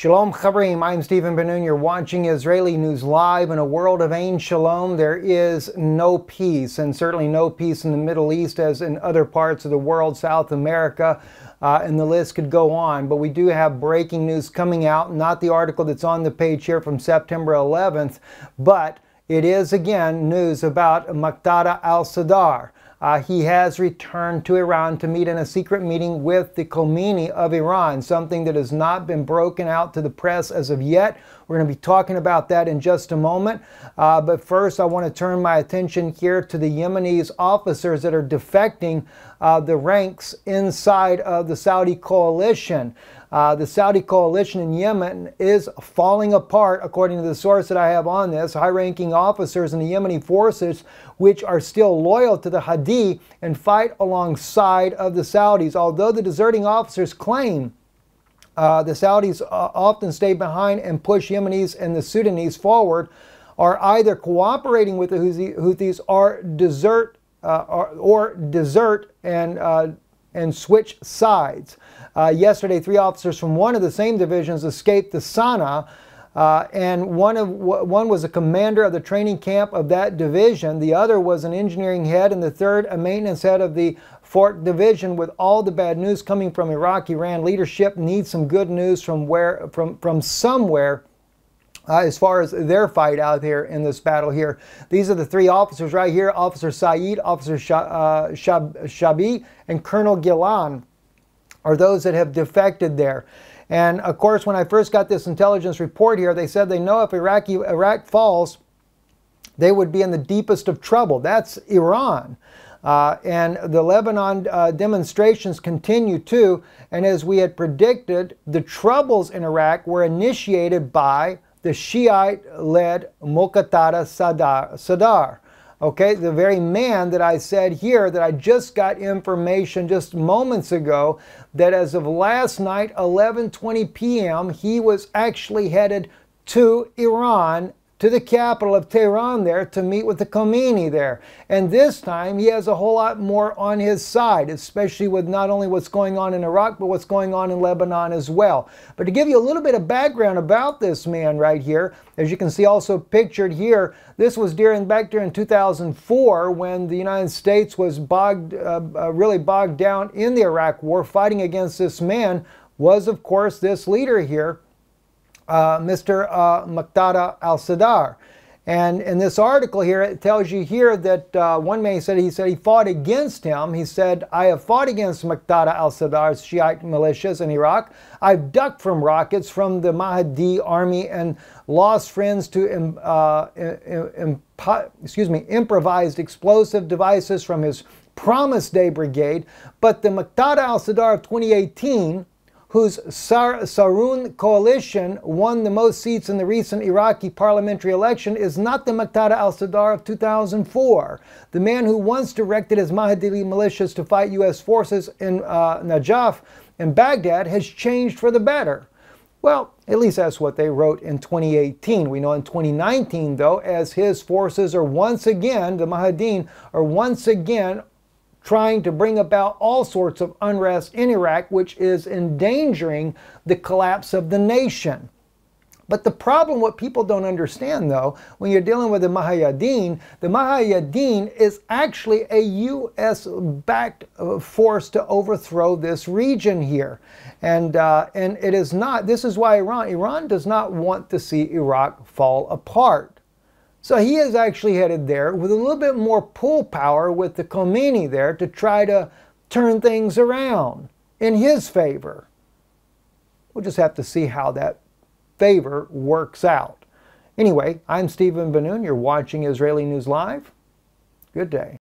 Shalom Chavrim, I'm Stephen Benoon. You're watching Israeli News Live. In a world of ain shalom, there is no peace, and certainly no peace in the Middle East as in other parts of the world, South America, uh, and the list could go on. But we do have breaking news coming out, not the article that's on the page here from September 11th, but it is again news about Muqtada al-Sadr. Uh, he has returned to Iran to meet in a secret meeting with the Khomeini of Iran, something that has not been broken out to the press as of yet. We're going to be talking about that in just a moment. Uh, but first, I want to turn my attention here to the Yemenis officers that are defecting uh, the ranks inside of the Saudi coalition. Uh, the Saudi coalition in Yemen is falling apart, according to the source that I have on this. High ranking officers in the Yemeni forces, which are still loyal to the Hadi and fight alongside of the Saudis. Although the deserting officers claim uh, the Saudis uh, often stay behind and push Yemenis and the Sudanese forward, are either cooperating with the Houthis or desert. Uh, or, or desert and uh, and switch sides. Uh, yesterday, three officers from one of the same divisions escaped the Sana, uh, and one, of, one was a commander of the training camp of that division, the other was an engineering head, and the third a maintenance head of the Fort Division. With all the bad news coming from Iraq, Iran leadership needs some good news from, where, from, from somewhere uh, as far as their fight out there in this battle here. These are the three officers right here, Officer Saeed, Officer uh, Shab Shabi, and Colonel Gilan are those that have defected there. And of course, when I first got this intelligence report here, they said they know if Iraqi, Iraq falls, they would be in the deepest of trouble. That's Iran. Uh, and the Lebanon uh, demonstrations continue too. And as we had predicted, the troubles in Iraq were initiated by the Shiite-led Mokhtara Sadar, Sadar. Okay, the very man that I said here that I just got information just moments ago that as of last night, 11.20 p.m., he was actually headed to Iran to the capital of Tehran there to meet with the Khomeini there. And this time he has a whole lot more on his side, especially with not only what's going on in Iraq, but what's going on in Lebanon as well. But to give you a little bit of background about this man right here, as you can see also pictured here, this was during back during 2004 when the United States was bogged, uh, uh, really bogged down in the Iraq war, fighting against this man was of course this leader here, Mr. Uh, uh al-Sadar. And in this article here, it tells you here that uh, one man said he said he fought against him. He said, "I have fought against Maktada al-Sadar's Shiite militias in Iraq. I've ducked from rockets from the Mahdi army and lost friends to uh, excuse me improvised explosive devices from his Promise Day Brigade. But the Maktada al-Sadar of 2018." whose Sar Sarun coalition won the most seats in the recent Iraqi parliamentary election, is not the Muqtada al Sadr of 2004, the man who once directed his Mahdi militias to fight U.S. forces in uh, Najaf and Baghdad, has changed for the better. Well, at least that's what they wrote in 2018. We know in 2019, though, as his forces are once again, the Mahadin, are once again trying to bring about all sorts of unrest in Iraq, which is endangering the collapse of the nation. But the problem, what people don't understand though, when you're dealing with the Mahayadeen, the Mahayadeen is actually a U.S. backed uh, force to overthrow this region here. And, uh, and it is not, this is why Iran, Iran does not want to see Iraq fall apart. So he is actually headed there with a little bit more pull power with the Khomeini there to try to turn things around in his favor. We'll just have to see how that favor works out. Anyway, I'm Stephen Benoon. You're watching Israeli News Live. Good day.